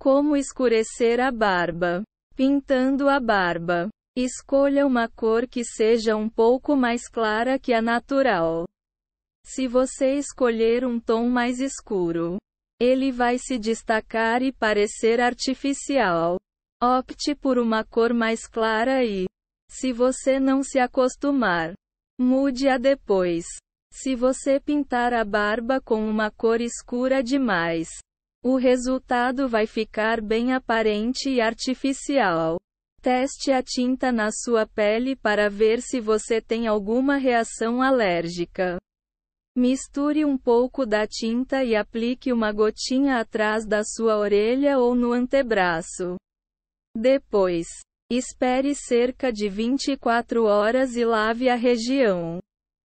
Como escurecer a barba? Pintando a barba. Escolha uma cor que seja um pouco mais clara que a natural. Se você escolher um tom mais escuro, ele vai se destacar e parecer artificial. Opte por uma cor mais clara e, se você não se acostumar, mude-a depois. Se você pintar a barba com uma cor escura demais, o resultado vai ficar bem aparente e artificial. Teste a tinta na sua pele para ver se você tem alguma reação alérgica. Misture um pouco da tinta e aplique uma gotinha atrás da sua orelha ou no antebraço. Depois, espere cerca de 24 horas e lave a região.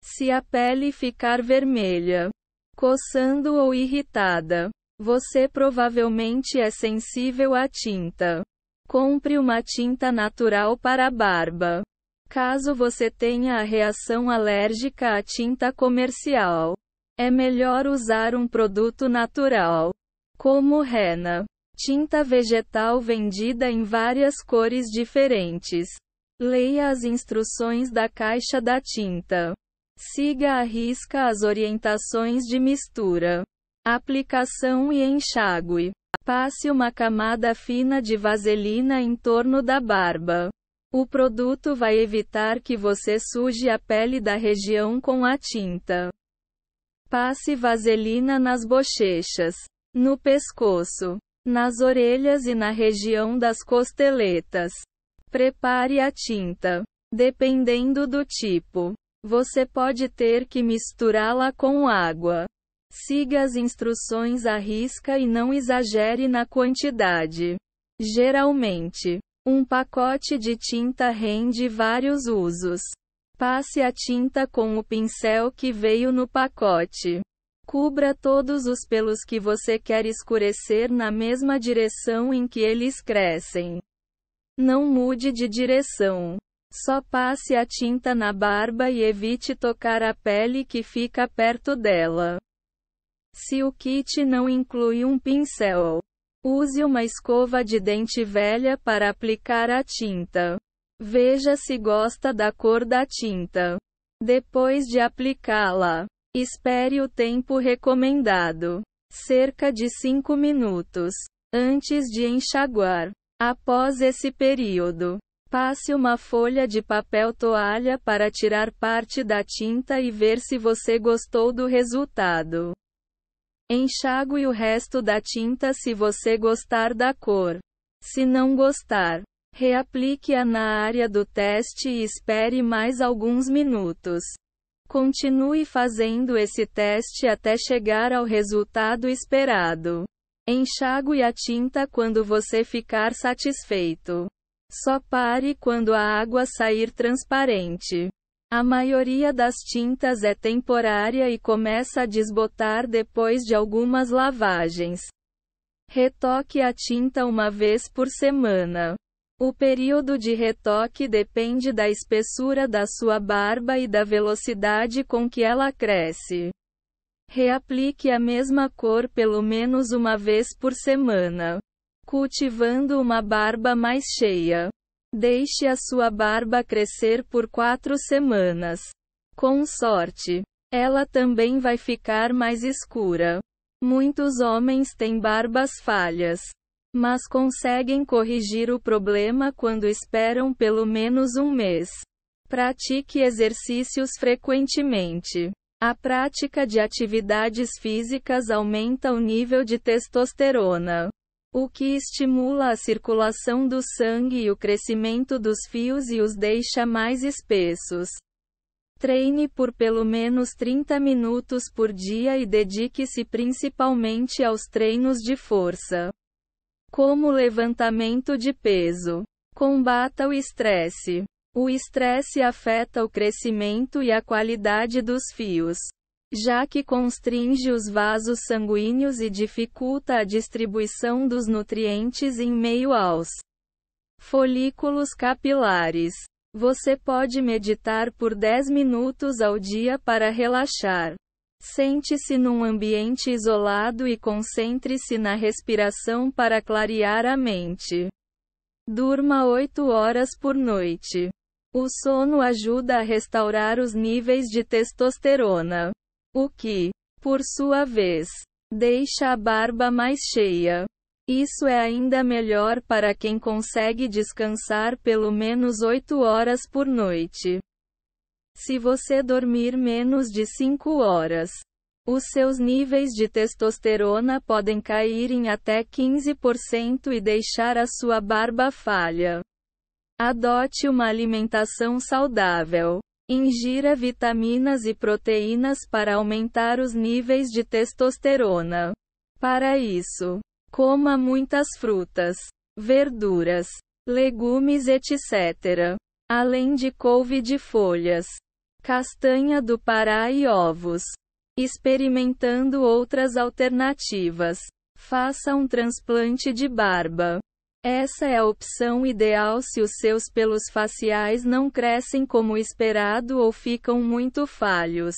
Se a pele ficar vermelha, coçando ou irritada, você provavelmente é sensível à tinta. Compre uma tinta natural para a barba. Caso você tenha a reação alérgica à tinta comercial, é melhor usar um produto natural, como henna, tinta vegetal vendida em várias cores diferentes. Leia as instruções da caixa da tinta. Siga à risca as orientações de mistura. Aplicação e enxágue. Passe uma camada fina de vaselina em torno da barba. O produto vai evitar que você suje a pele da região com a tinta. Passe vaselina nas bochechas, no pescoço, nas orelhas e na região das costeletas. Prepare a tinta. Dependendo do tipo, você pode ter que misturá-la com água. Siga as instruções à risca e não exagere na quantidade. Geralmente, um pacote de tinta rende vários usos. Passe a tinta com o pincel que veio no pacote. Cubra todos os pelos que você quer escurecer na mesma direção em que eles crescem. Não mude de direção. Só passe a tinta na barba e evite tocar a pele que fica perto dela. Se o kit não inclui um pincel, use uma escova de dente velha para aplicar a tinta. Veja se gosta da cor da tinta. Depois de aplicá-la, espere o tempo recomendado, cerca de 5 minutos, antes de enxaguar. Após esse período, passe uma folha de papel toalha para tirar parte da tinta e ver se você gostou do resultado. Enxague o resto da tinta se você gostar da cor. Se não gostar, reaplique-a na área do teste e espere mais alguns minutos. Continue fazendo esse teste até chegar ao resultado esperado. Enxague a tinta quando você ficar satisfeito. Só pare quando a água sair transparente. A maioria das tintas é temporária e começa a desbotar depois de algumas lavagens. Retoque a tinta uma vez por semana. O período de retoque depende da espessura da sua barba e da velocidade com que ela cresce. Reaplique a mesma cor pelo menos uma vez por semana, cultivando uma barba mais cheia. Deixe a sua barba crescer por quatro semanas. Com sorte, ela também vai ficar mais escura. Muitos homens têm barbas falhas, mas conseguem corrigir o problema quando esperam pelo menos um mês. Pratique exercícios frequentemente. A prática de atividades físicas aumenta o nível de testosterona o que estimula a circulação do sangue e o crescimento dos fios e os deixa mais espessos. Treine por pelo menos 30 minutos por dia e dedique-se principalmente aos treinos de força, como levantamento de peso. Combata o estresse. O estresse afeta o crescimento e a qualidade dos fios já que constringe os vasos sanguíneos e dificulta a distribuição dos nutrientes em meio aos folículos capilares. Você pode meditar por 10 minutos ao dia para relaxar. Sente-se num ambiente isolado e concentre-se na respiração para clarear a mente. Durma 8 horas por noite. O sono ajuda a restaurar os níveis de testosterona. O que, por sua vez, deixa a barba mais cheia. Isso é ainda melhor para quem consegue descansar pelo menos 8 horas por noite. Se você dormir menos de 5 horas, os seus níveis de testosterona podem cair em até 15% e deixar a sua barba falha. Adote uma alimentação saudável. Ingira vitaminas e proteínas para aumentar os níveis de testosterona. Para isso, coma muitas frutas, verduras, legumes, etc. Além de couve de folhas, castanha do Pará e ovos. Experimentando outras alternativas, faça um transplante de barba. Essa é a opção ideal se os seus pelos faciais não crescem como esperado ou ficam muito falhos.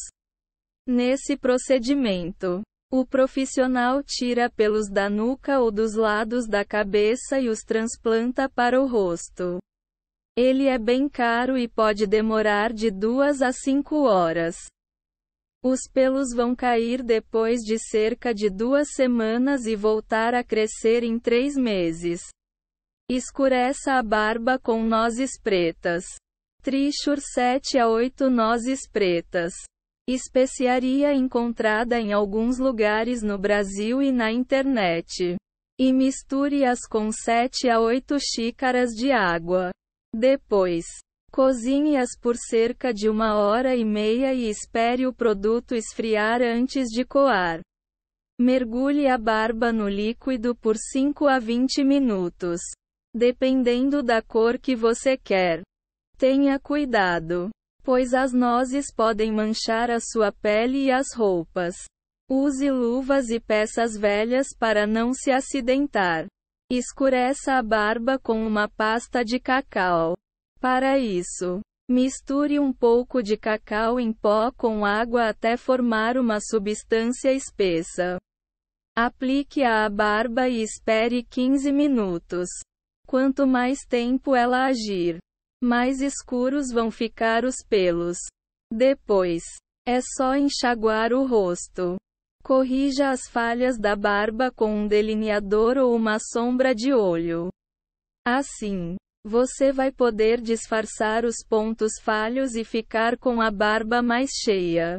Nesse procedimento, o profissional tira pelos da nuca ou dos lados da cabeça e os transplanta para o rosto. Ele é bem caro e pode demorar de 2 a 5 horas. Os pelos vão cair depois de cerca de duas semanas e voltar a crescer em três meses. Escureça a barba com nozes pretas. Trichur 7 a 8 nozes pretas. Especiaria encontrada em alguns lugares no Brasil e na internet. E misture-as com 7 a 8 xícaras de água. Depois, cozinhe-as por cerca de uma hora e meia e espere o produto esfriar antes de coar. Mergulhe a barba no líquido por 5 a 20 minutos. Dependendo da cor que você quer. Tenha cuidado, pois as nozes podem manchar a sua pele e as roupas. Use luvas e peças velhas para não se acidentar. Escureça a barba com uma pasta de cacau. Para isso, misture um pouco de cacau em pó com água até formar uma substância espessa. Aplique-a à barba e espere 15 minutos. Quanto mais tempo ela agir, mais escuros vão ficar os pelos. Depois, é só enxaguar o rosto. Corrija as falhas da barba com um delineador ou uma sombra de olho. Assim, você vai poder disfarçar os pontos falhos e ficar com a barba mais cheia.